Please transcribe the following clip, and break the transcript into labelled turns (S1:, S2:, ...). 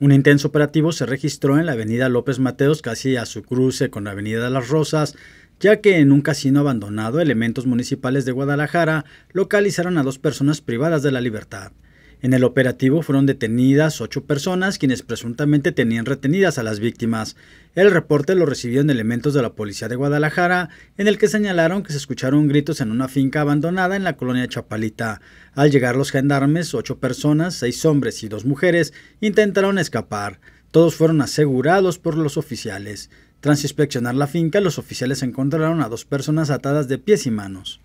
S1: Un intenso operativo se registró en la avenida López Mateos, casi a su cruce con la avenida Las Rosas, ya que en un casino abandonado elementos municipales de Guadalajara localizaron a dos personas privadas de la libertad. En el operativo fueron detenidas ocho personas quienes presuntamente tenían retenidas a las víctimas. El reporte lo recibieron elementos de la policía de Guadalajara, en el que señalaron que se escucharon gritos en una finca abandonada en la colonia Chapalita. Al llegar los gendarmes, ocho personas, seis hombres y dos mujeres, intentaron escapar. Todos fueron asegurados por los oficiales. Tras inspeccionar la finca, los oficiales encontraron a dos personas atadas de pies y manos.